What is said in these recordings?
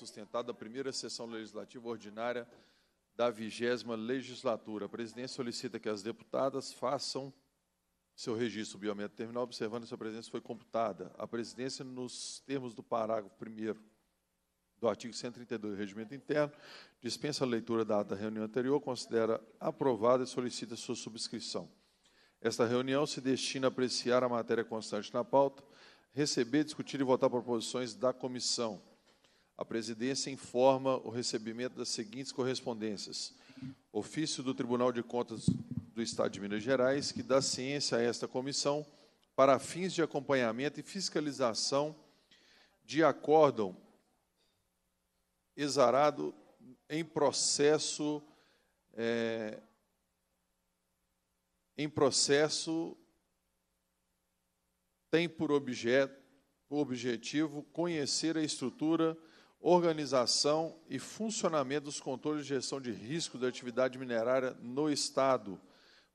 sustentada a primeira sessão legislativa ordinária da vigésima legislatura. A presidência solicita que as deputadas façam seu registro biométrico terminal, observando que sua presença foi computada. A presidência, nos termos do parágrafo 1 do artigo 132 do Regimento Interno, dispensa a leitura da ata da reunião anterior, considera aprovada e solicita sua subscrição. Esta reunião se destina a apreciar a matéria constante na pauta, receber, discutir e votar proposições da comissão, a presidência informa o recebimento das seguintes correspondências. Ofício do Tribunal de Contas do Estado de Minas Gerais, que dá ciência a esta comissão para fins de acompanhamento e fiscalização de acórdão exarado em processo é, em processo tem por objeto, objetivo conhecer a estrutura organização e funcionamento dos controles de gestão de risco da atividade minerária no Estado,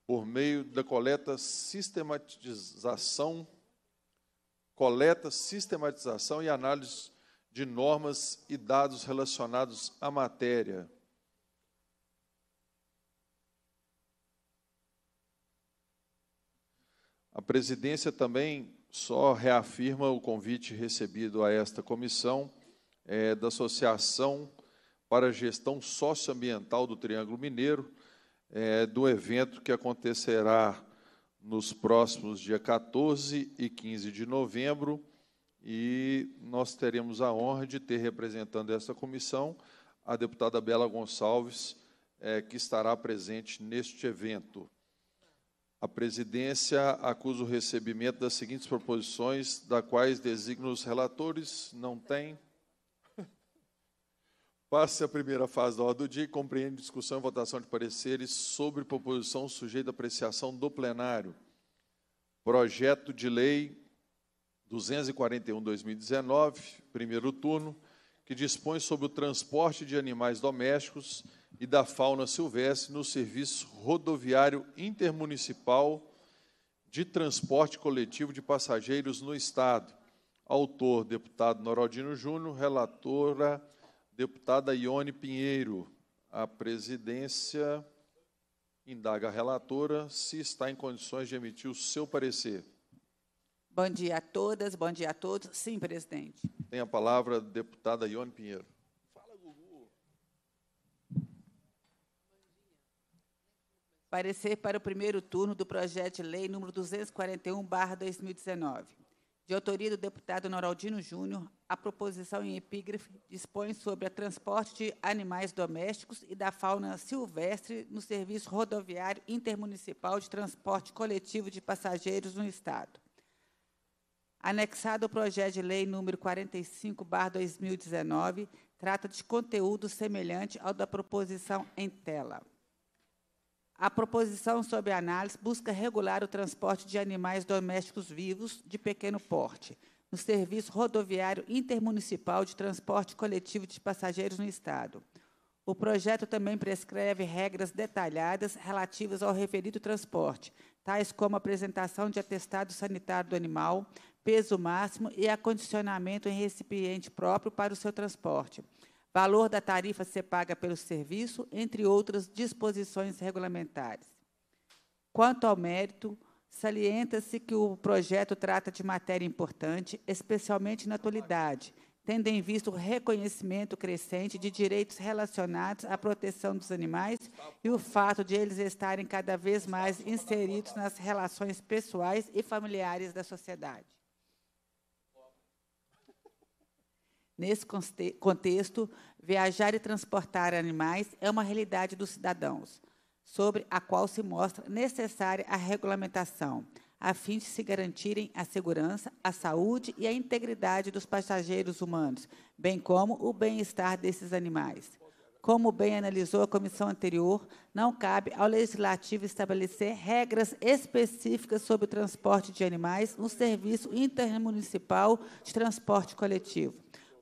por meio da coleta, sistematização, coleta, sistematização e análise de normas e dados relacionados à matéria. A presidência também só reafirma o convite recebido a esta comissão é, da Associação para a Gestão Socioambiental do Triângulo Mineiro, é, do evento que acontecerá nos próximos dia 14 e 15 de novembro. E nós teremos a honra de ter representando essa comissão a deputada Bela Gonçalves, é, que estará presente neste evento. A presidência acusa o recebimento das seguintes proposições, da quais designa os relatores. Não tem. Passe a primeira fase da ordem do dia e compreende discussão e votação de pareceres sobre proposição sujeita à apreciação do plenário. Projeto de lei 241-2019, primeiro turno, que dispõe sobre o transporte de animais domésticos e da fauna silvestre no Serviço Rodoviário Intermunicipal de Transporte Coletivo de Passageiros no Estado. Autor, deputado Norodino Júnior, relatora Deputada Ione Pinheiro, a presidência indaga a relatora se está em condições de emitir o seu parecer. Bom dia a todas, bom dia a todos. Sim, presidente. Tem a palavra a deputada Ione Pinheiro. Fala, Gugu. Parecer para o primeiro turno do projeto de lei número 241, 2019 de autoria do deputado Noraldino Júnior, a proposição em epígrafe dispõe sobre o transporte de animais domésticos e da fauna silvestre no Serviço Rodoviário Intermunicipal de Transporte Coletivo de Passageiros no Estado. Anexado ao projeto de lei número 45/2019, trata de conteúdo semelhante ao da proposição em tela. A proposição sobre análise busca regular o transporte de animais domésticos vivos de pequeno porte no Serviço Rodoviário Intermunicipal de Transporte Coletivo de Passageiros no Estado. O projeto também prescreve regras detalhadas relativas ao referido transporte, tais como a apresentação de atestado sanitário do animal, peso máximo e acondicionamento em recipiente próprio para o seu transporte valor da tarifa a ser paga pelo serviço, entre outras disposições regulamentares. Quanto ao mérito, salienta-se que o projeto trata de matéria importante, especialmente na atualidade, tendo em vista o reconhecimento crescente de direitos relacionados à proteção dos animais e o fato de eles estarem cada vez mais inseridos nas relações pessoais e familiares da sociedade. Nesse contexto, viajar e transportar animais é uma realidade dos cidadãos, sobre a qual se mostra necessária a regulamentação, a fim de se garantirem a segurança, a saúde e a integridade dos passageiros humanos, bem como o bem-estar desses animais. Como bem analisou a comissão anterior, não cabe ao legislativo estabelecer regras específicas sobre o transporte de animais no serviço intermunicipal de transporte coletivo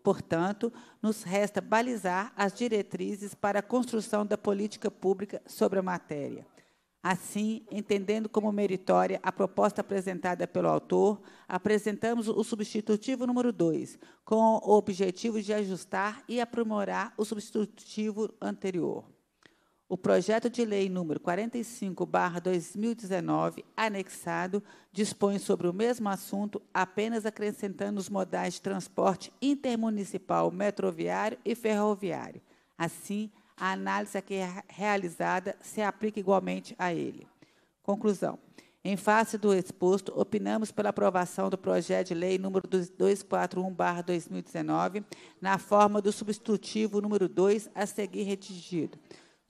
portanto, nos resta balizar as diretrizes para a construção da política pública sobre a matéria. Assim, entendendo como meritória a proposta apresentada pelo autor, apresentamos o substitutivo número 2, com o objetivo de ajustar e aprimorar o substitutivo anterior o projeto de lei número 45/2019, anexado, dispõe sobre o mesmo assunto, apenas acrescentando os modais de transporte intermunicipal, metroviário e ferroviário. Assim, a análise aqui é realizada se aplica igualmente a ele. Conclusão. Em face do exposto, opinamos pela aprovação do projeto de lei número 241/2019, na forma do substitutivo número 2 a seguir redigido.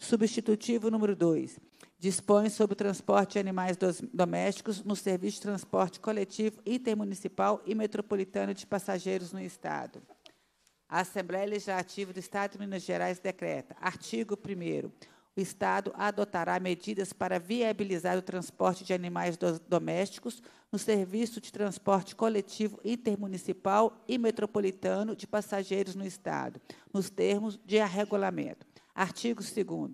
Substitutivo número 2. Dispõe sobre o transporte de animais domésticos no serviço de transporte coletivo intermunicipal e metropolitano de passageiros no Estado. A Assembleia Legislativa do Estado de Minas Gerais decreta: artigo 1. O Estado adotará medidas para viabilizar o transporte de animais domésticos no serviço de transporte coletivo intermunicipal e metropolitano de passageiros no Estado, nos termos de regulamento. Artigo 2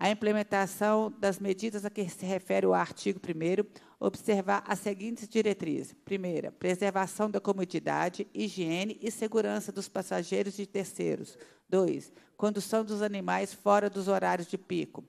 a implementação das medidas a que se refere o artigo 1 observar as seguintes diretrizes. Primeira, preservação da comodidade, higiene e segurança dos passageiros e terceiros. Dois, condução dos animais fora dos horários de pico.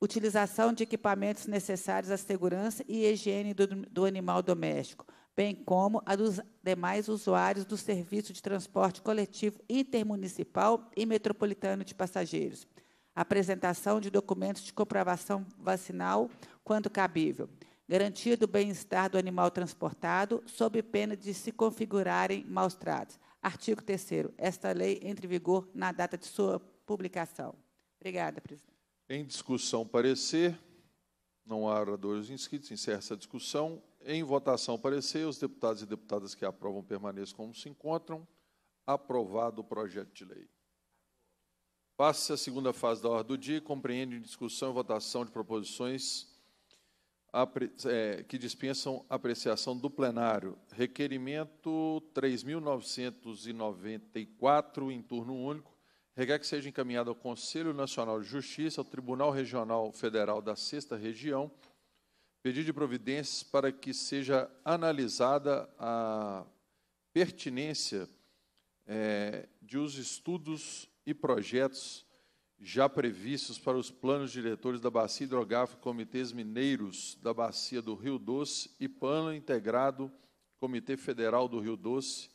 Utilização de equipamentos necessários à segurança e higiene do, do animal doméstico bem como a dos demais usuários do serviço de transporte coletivo intermunicipal e metropolitano de passageiros. Apresentação de documentos de comprovação vacinal, quando cabível. Garantia do bem-estar do animal transportado, sob pena de se configurarem maus tratos. Artigo 3 Esta lei entra em vigor na data de sua publicação. Obrigada, presidente. Em discussão, parecer. Não há oradores inscritos. Encerra essa discussão. Em votação, parecer, os deputados e deputadas que aprovam permaneçam como se encontram. Aprovado o projeto de lei. Passa a segunda fase da ordem do dia, compreende discussão e votação de proposições é, que dispensam apreciação do plenário. Requerimento 3.994, em turno único, requer que seja encaminhado ao Conselho Nacional de Justiça, ao Tribunal Regional Federal da Sexta Região, pedido de providências para que seja analisada a pertinência é, de os estudos e projetos já previstos para os planos diretores da Bacia Hidrográfica Comitês Mineiros da Bacia do Rio Doce e Plano Integrado Comitê Federal do Rio Doce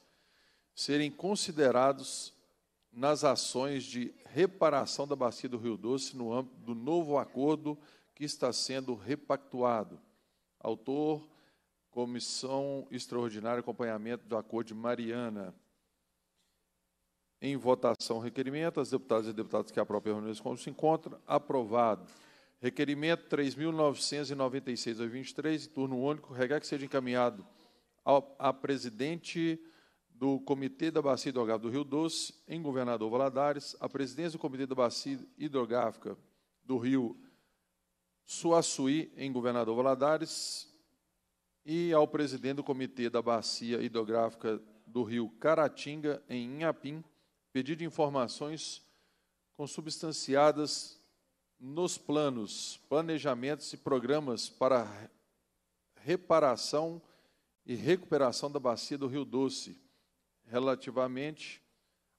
serem considerados nas ações de reparação da Bacia do Rio Doce no âmbito do novo acordo que está sendo repactuado. Autor, Comissão Extraordinária Acompanhamento do Acordo de Mariana. Em votação, requerimento. As deputadas e deputados que aprovem a reunião como se encontram. Aprovado. Requerimento 3.996-23, turno único. Requer que seja encaminhado ao, a presidente do Comitê da Bacia Hidrográfica do Rio Doce, em Governador Valadares, a presidência do Comitê da Bacia Hidrográfica do Rio Suaçuí, em Governador Valadares, e ao presidente do Comitê da Bacia Hidrográfica do Rio Caratinga, em Inhapim, pedido informações consubstanciadas nos planos, planejamentos e programas para reparação e recuperação da bacia do Rio Doce, relativamente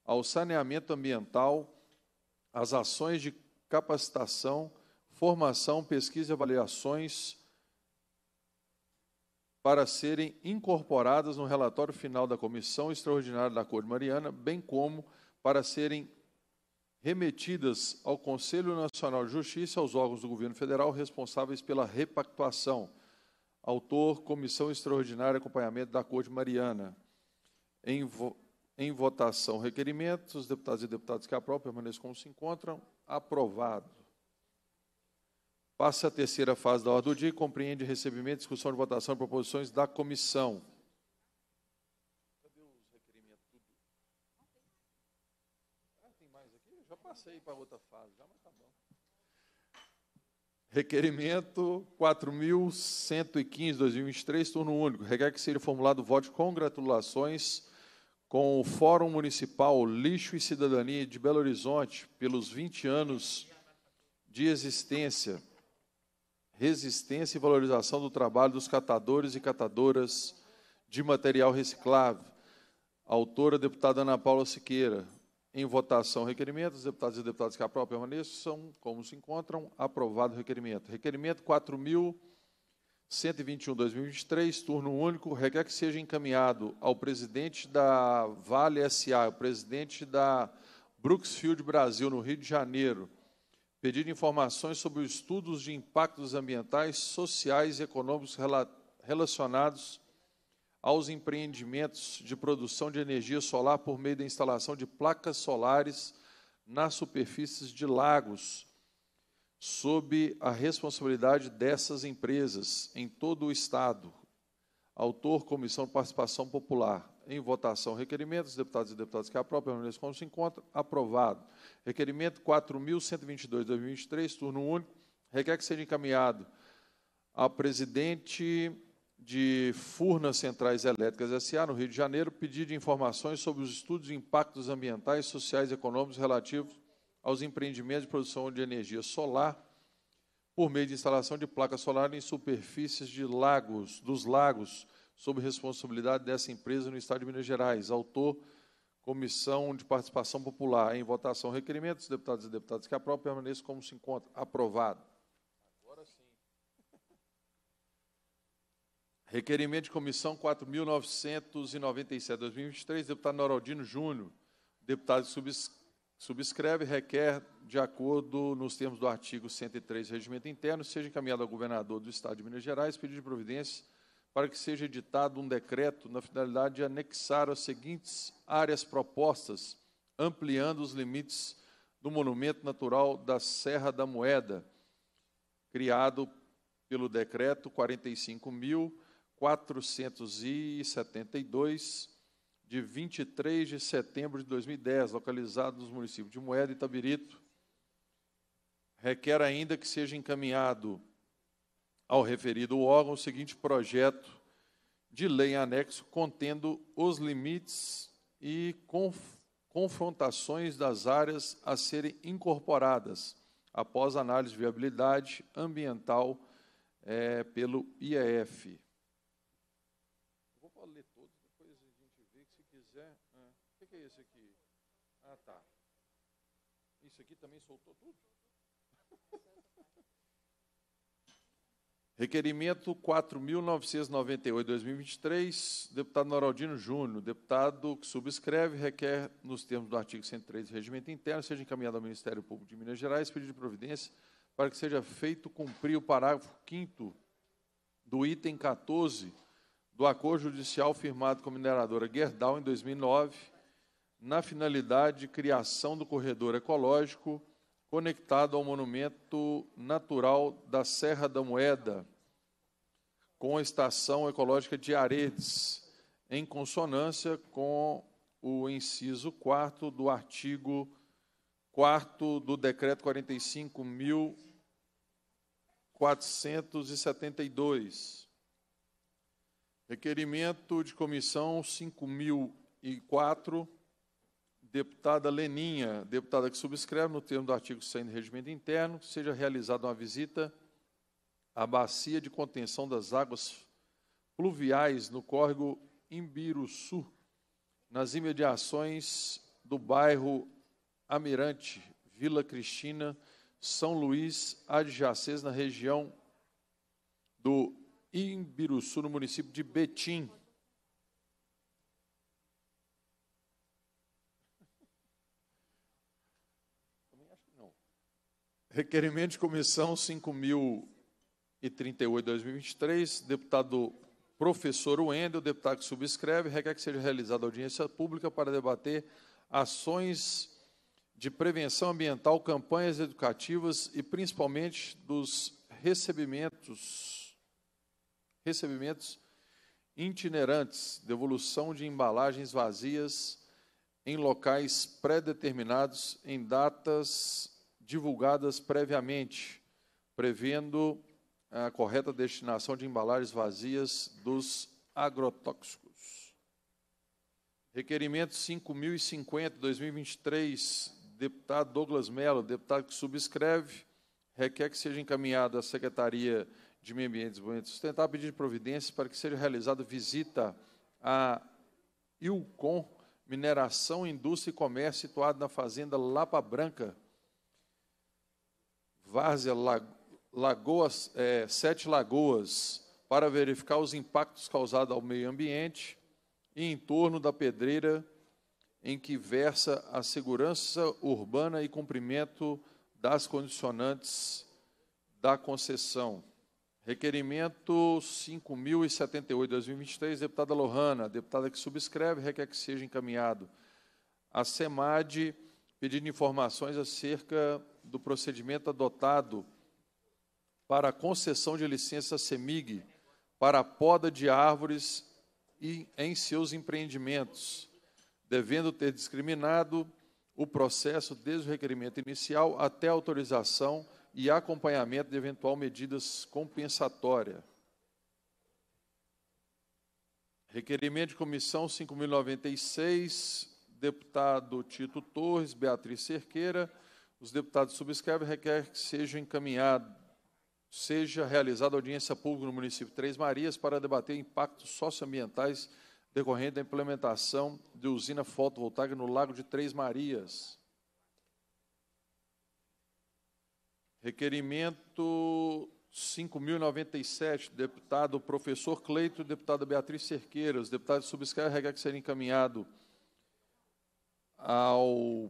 ao saneamento ambiental, às ações de capacitação formação, pesquisa e avaliações para serem incorporadas no relatório final da Comissão Extraordinária da Cor Mariana, bem como para serem remetidas ao Conselho Nacional de Justiça, e aos órgãos do governo federal responsáveis pela repactuação. Autor, Comissão Extraordinária Acompanhamento da Corte Mariana. Em, vo em votação, requerimentos, deputados e deputadas que aprovam permaneçam como se encontram. Aprovado. Passa a terceira fase da ordem do dia e compreende recebimento, discussão de votação de proposições da comissão. Cadê os requerimentos? Tudo? Ah, tem mais aqui? já passei para outra fase, já, mas tá bom. Requerimento 4.115-2023, turno único. Requer que seja formulado voto de congratulações com o Fórum Municipal Lixo e Cidadania de Belo Horizonte pelos 20 anos de existência resistência e valorização do trabalho dos catadores e catadoras de material reciclável. Autora, deputada Ana Paula Siqueira. Em votação, requerimento. Os deputados e deputadas que aprovam permaneçam como se encontram. Aprovado o requerimento. Requerimento 4.121-2023, turno único. Requer que seja encaminhado ao presidente da Vale SA, o presidente da Brooksfield Brasil, no Rio de Janeiro, pedir informações sobre os estudos de impactos ambientais, sociais e econômicos relacionados aos empreendimentos de produção de energia solar por meio da instalação de placas solares nas superfícies de lagos, sob a responsabilidade dessas empresas em todo o estado. Autor Comissão de Participação Popular em votação requerimento. dos deputados e deputadas que aprovam, permaneçam como se encontra. Aprovado. Requerimento 4.122-2023, turno único. Requer que seja encaminhado ao presidente de Furnas Centrais Elétricas S.A., no Rio de Janeiro, pedido de informações sobre os estudos de impactos ambientais, sociais e econômicos relativos aos empreendimentos de produção de energia solar por meio de instalação de placas solares em superfícies de lagos, dos lagos, sob responsabilidade dessa empresa no Estado de Minas Gerais. Autor, Comissão de Participação Popular. Em votação, requerimentos, deputados e deputadas que aprovam, permaneçam como se encontra. Aprovado. Agora sim. Requerimento de comissão 4.997, 2023, deputado Noraldino Júnior. Deputado subs, subscreve, requer, de acordo nos termos do artigo 103 Regimento Interno, seja encaminhado ao governador do Estado de Minas Gerais, pedido de providência para que seja editado um decreto na finalidade de anexar as seguintes áreas propostas, ampliando os limites do Monumento Natural da Serra da Moeda, criado pelo decreto 45.472 de 23 de setembro de 2010, localizado nos municípios de Moeda e Tabirito. Requer ainda que seja encaminhado ao referido órgão o seguinte projeto de lei anexo contendo os limites e conf confrontações das áreas a serem incorporadas após análise de viabilidade ambiental é, pelo IEF. Vou ler todos, depois a gente vê se quiser. Ah, o que é esse aqui? Ah, tá. Isso aqui também soltou tudo? Requerimento 4.998, 2023, deputado Noraldino Júnior. Deputado que subscreve, requer, nos termos do artigo 103 do Regimento Interno, seja encaminhado ao Ministério Público de Minas Gerais pedido de providência para que seja feito cumprir o parágrafo 5 do item 14 do acordo judicial firmado com a mineradora Gerdau em 2009, na finalidade de criação do corredor ecológico conectado ao Monumento Natural da Serra da Moeda, com a Estação Ecológica de Aredes, em consonância com o inciso 4 do artigo 4 do Decreto 45.472. Requerimento de comissão 5004 deputada Leninha, deputada que subscreve, no termo do artigo 100 do Regimento Interno, seja realizada uma visita à bacia de contenção das águas pluviais no córrego Imbiruçu, nas imediações do bairro Amirante, Vila Cristina, São Luís, adjacês na região do Imbiruçu, no município de Betim, Requerimento de comissão 5038 2023, deputado professor Wendel, deputado que subscreve, requer que seja realizada audiência pública para debater ações de prevenção ambiental, campanhas educativas e principalmente dos recebimentos recebimentos itinerantes, devolução de embalagens vazias em locais pré-determinados em datas divulgadas previamente, prevendo a correta destinação de embalagens vazias dos agrotóxicos. Requerimento 5050 2023, deputado Douglas Mello, deputado que subscreve, requer que seja encaminhado à Secretaria de Meio Ambiente e Desenvolvimento Sustentável pedido de providências para que seja realizada visita à ILCOM Mineração, Indústria e Comércio, situado na fazenda Lapa Branca, Várzea, Lagoas, é, Sete Lagoas, para verificar os impactos causados ao meio ambiente e em torno da pedreira em que versa a segurança urbana e cumprimento das condicionantes da concessão. Requerimento 5078/2023, deputada Lohana, deputada que subscreve, requer que seja encaminhado à SEMAD pedindo informações acerca do procedimento adotado para a concessão de licença CEMIG para a poda de árvores e em seus empreendimentos, devendo ter discriminado o processo desde o requerimento inicial até a autorização e acompanhamento de eventual medidas compensatórias. Requerimento de comissão 5.096, deputado Tito Torres, Beatriz Cerqueira. Os deputados subscrevem e requer que seja encaminhado, seja realizada audiência pública no município de Três Marias para debater impactos socioambientais decorrentes da implementação de usina fotovoltaica no Lago de Três Marias. Requerimento 5.097, deputado professor Cleito e deputada Beatriz Cerqueira. Os deputados subscrevem requer que seja encaminhado ao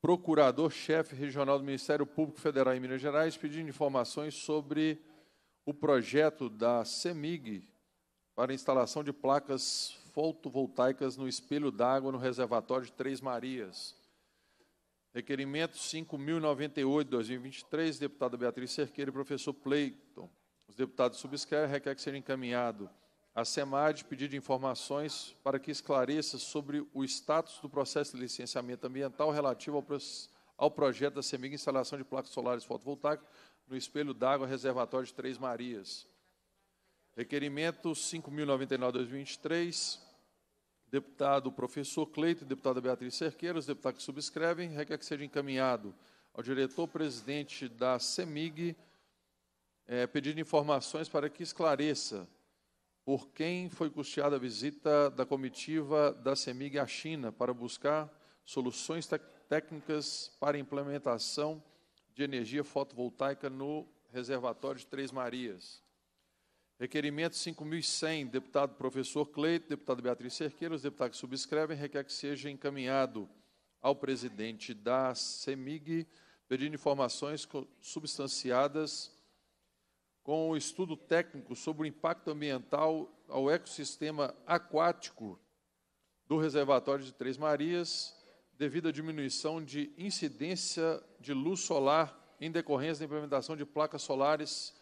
procurador-chefe regional do Ministério Público Federal em Minas Gerais pedindo informações sobre o projeto da CEMIG para instalação de placas fotovoltaicas no espelho d'água no reservatório de Três Marias. Requerimento 5.098, 2023, deputada Beatriz Cerqueira e professor Pleiton. Os deputados subscrevem, requer que seja encaminhado a SEMAD pedir informações para que esclareça sobre o status do processo de licenciamento ambiental relativo ao, ao projeto da CEMIG instalação de placas solares fotovoltaicas no espelho d'água reservatório de Três Marias. Requerimento 5.099-2023, deputado professor Cleito e deputada Beatriz os deputados que subscrevem, requer que seja encaminhado ao diretor-presidente da CEMIG, é, eh, pedindo informações para que esclareça por quem foi custeada a visita da comitiva da CEMIG à China para buscar soluções técnicas para implementação de energia fotovoltaica no reservatório de Três Marias. Requerimento 5.100, deputado professor Cleito, deputado Beatriz Cerqueira, os deputados que subscrevem, requer que seja encaminhado ao presidente da CEMIG, pedindo informações substanciadas com o estudo técnico sobre o impacto ambiental ao ecossistema aquático do reservatório de Três Marias, devido à diminuição de incidência de luz solar em decorrência da implementação de placas solares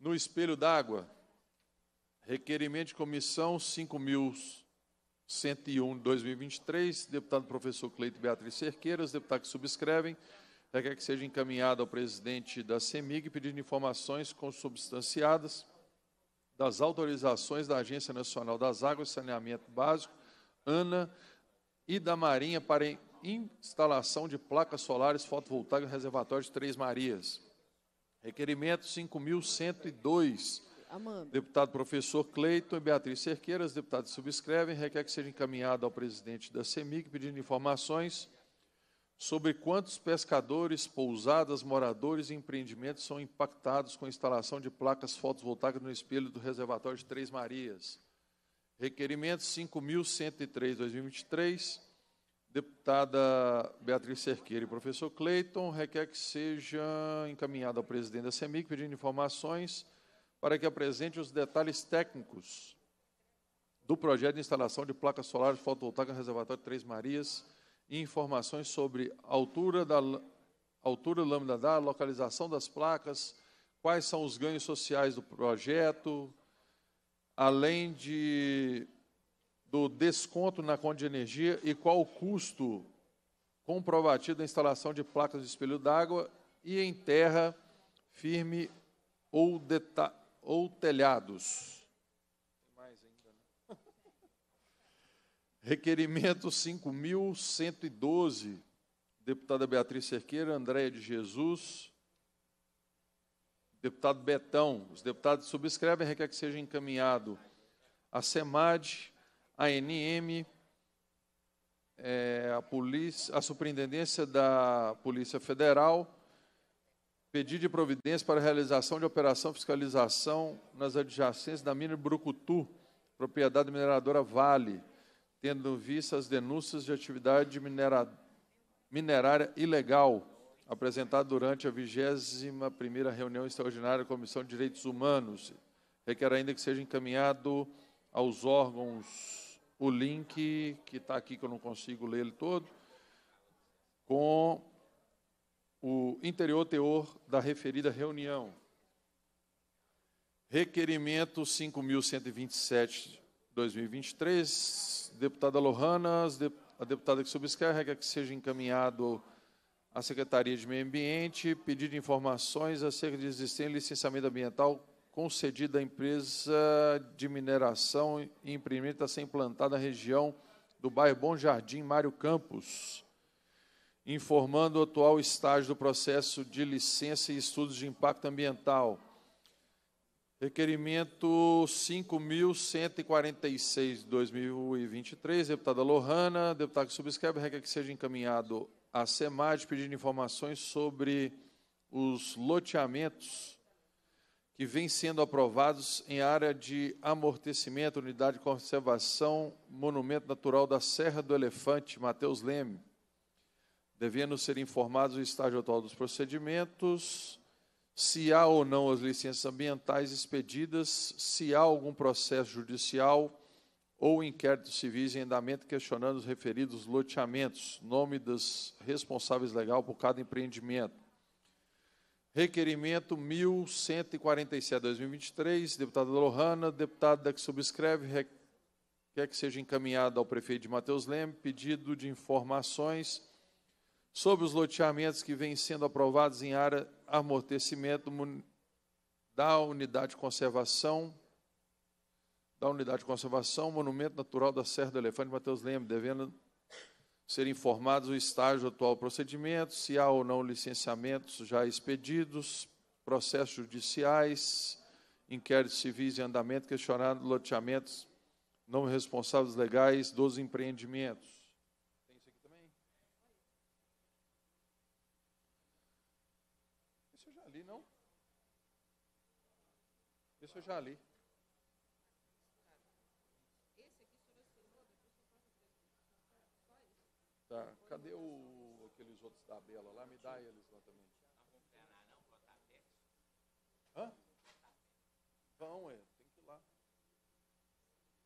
no espelho d'água. Requerimento de comissão 5.101 de 2023, deputado professor Cleito Beatriz Cerqueiras, deputados que subscrevem, requer que seja encaminhado ao presidente da CEMIG pedindo informações consubstanciadas das autorizações da Agência Nacional das Águas e Saneamento Básico, ANA, e da Marinha para instalação de placas solares fotovoltaicas no reservatório de Três Marias. Requerimento 5.102. Deputado professor Cleiton e Beatriz Cerqueiras, deputados subscrevem, requer que seja encaminhado ao presidente da CEMIG pedindo informações sobre quantos pescadores, pousadas, moradores e empreendimentos são impactados com a instalação de placas fotovoltaicas no espelho do reservatório de Três Marias. Requerimento 5.103/2023, deputada Beatriz Cerqueira e professor Cleiton, requer que seja encaminhado ao presidente da CEMIC pedindo informações para que apresente os detalhes técnicos do projeto de instalação de placas solares fotovoltaicas no reservatório de Três Marias informações sobre altura da altura lâmina da localização das placas, quais são os ganhos sociais do projeto, além de do desconto na conta de energia e qual o custo comprovativo da instalação de placas de espelho d'água e em terra firme ou, ou telhados. Requerimento 5112, deputada Beatriz Cerqueira, Andréia de Jesus, deputado Betão. Os deputados subscrevem, requer que seja encaminhado à SEMAD, à NM, é, a, polícia, a Superintendência da Polícia Federal, pedido de providência para realização de operação fiscalização nas adjacências da mina Brucutu, propriedade mineradora Vale tendo visto as denúncias de atividade minerária ilegal apresentada durante a 21ª reunião extraordinária da Comissão de Direitos Humanos. Requer ainda que seja encaminhado aos órgãos o link que está aqui, que eu não consigo ler ele todo, com o interior teor da referida reunião. Requerimento 5127 2023. Deputada Lohanas, a deputada que subscreve, que seja encaminhado à Secretaria de Meio Ambiente pedido de informações acerca de existência de licenciamento ambiental concedida à empresa de mineração e imprimida a ser implantada na região do bairro Bom Jardim, Mário Campos, informando o atual estágio do processo de licença e estudos de impacto ambiental. Requerimento 5.146 de 2023, deputada Lohana, deputado que subscreve, requer que seja encaminhado à SEMAD pedindo informações sobre os loteamentos que vêm sendo aprovados em área de amortecimento, unidade de conservação, monumento natural da Serra do Elefante, Mateus Leme. Devendo ser informados o estágio atual dos procedimentos se há ou não as licenças ambientais expedidas, se há algum processo judicial ou inquérito civis em andamento questionando os referidos loteamentos, nome das responsáveis legal por cada empreendimento. Requerimento 1147-2023, deputada Lohana, deputada que subscreve, quer que seja encaminhado ao prefeito de Matheus Leme pedido de informações sobre os loteamentos que vêm sendo aprovados em área amortecimento da unidade de conservação, da unidade de conservação, Monumento Natural da Serra do Elefante, Matheus Leme, devendo ser informados o estágio atual procedimentos procedimento, se há ou não licenciamentos já expedidos, processos judiciais, inquéritos civis em andamento, questionado loteamentos não responsáveis legais dos empreendimentos. esse eu já li. Tá, cadê o, aqueles outros tabelas lá? Me dá eles lá também. Hã? Vão, é, tem que ir lá.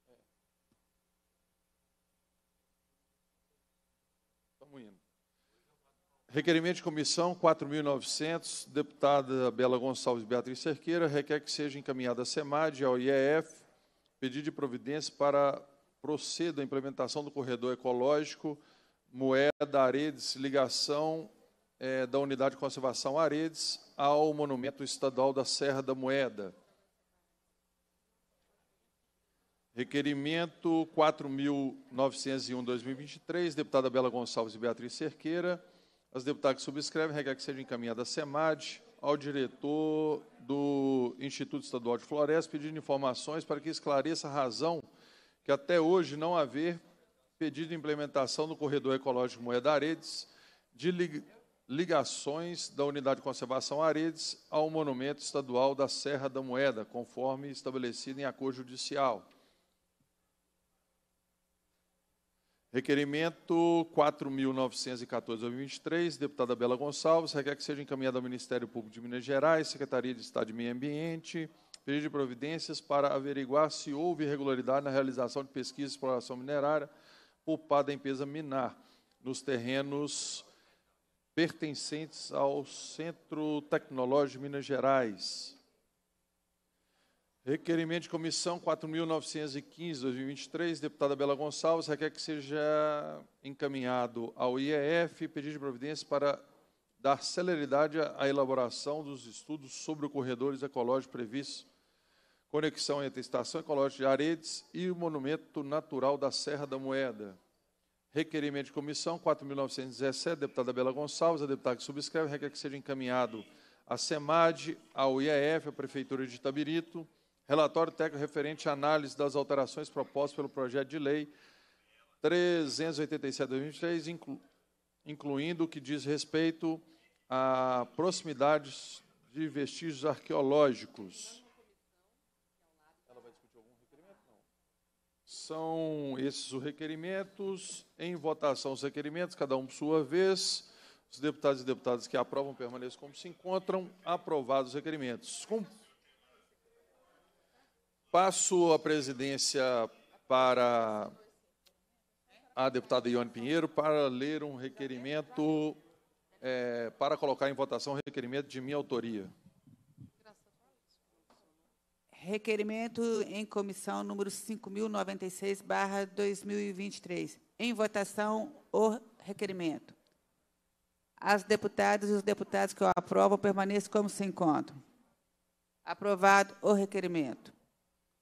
É. Estamos indo. Requerimento de comissão 4.900, deputada Bela Gonçalves Beatriz Cerqueira, requer que seja encaminhada à SEMAD e ao IEF pedido de providência para proceda à implementação do corredor ecológico Moeda Aredes, ligação é, da Unidade de Conservação Aredes ao Monumento Estadual da Serra da Moeda. Requerimento 4.901-2023, deputada Bela Gonçalves e Beatriz Cerqueira as deputadas que subscrevem regra que seja encaminhada à SEMAD, ao diretor do Instituto Estadual de Florestas, pedindo informações para que esclareça a razão que até hoje não haver pedido de implementação no corredor ecológico Moeda Aredes de ligações da unidade de conservação Aredes ao monumento estadual da Serra da Moeda, conforme estabelecido em acordo judicial. Requerimento 4914 23 deputada Bela Gonçalves, requer que seja encaminhado ao Ministério Público de Minas Gerais, Secretaria de Estado de Meio Ambiente, pedido de providências para averiguar se houve irregularidade na realização de pesquisa e exploração minerária por parte da empresa Minar, nos terrenos pertencentes ao Centro Tecnológico de Minas Gerais. Requerimento de comissão 4.915, 2023, deputada Bela Gonçalves, requer que seja encaminhado ao IEF pedido de providência para dar celeridade à elaboração dos estudos sobre corredores ecológicos previstos, conexão entre a Estação Ecológica de Aredes e o Monumento Natural da Serra da Moeda. Requerimento de comissão 4.917, deputada Bela Gonçalves, a deputada que subscreve, requer que seja encaminhado à SEMAD, ao IEF, à Prefeitura de Itabirito, Relatório técnico referente à análise das alterações propostas pelo projeto de lei 387-2023, inclu incluindo o que diz respeito a proximidades de vestígios arqueológicos. Ela vai discutir São esses os requerimentos. Em votação, os requerimentos, cada um por sua vez. Os deputados e deputadas que aprovam permaneçam como se encontram. Aprovados os requerimentos. Com Passo a presidência para a deputada Ione Pinheiro para ler um requerimento, é, para colocar em votação um requerimento de minha autoria. Requerimento em comissão número 5.096, barra 2023. Em votação, o requerimento. As deputadas e os deputados que eu aprovam permaneçam como se encontram. Aprovado o requerimento.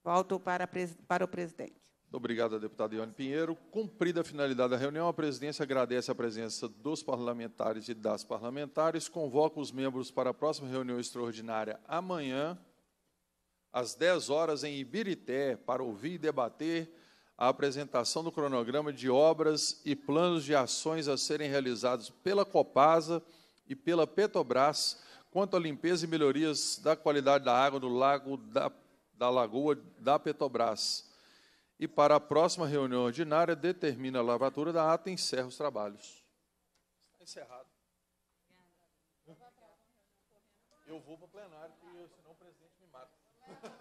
Volto para, para o presidente. Muito obrigado, deputada Ione Pinheiro. Cumprida a finalidade da reunião, a presidência agradece a presença dos parlamentares e das parlamentares, convoca os membros para a próxima reunião extraordinária amanhã, às 10 horas, em Ibirité, para ouvir e debater a apresentação do cronograma de obras e planos de ações a serem realizados pela Copasa e pela Petrobras quanto à limpeza e melhorias da qualidade da água do Lago da da Lagoa da Petrobras. E para a próxima reunião ordinária, determina a lavatura da ata e encerra os trabalhos. Está encerrado. Eu vou para o plenário, porque senão o presidente me mata.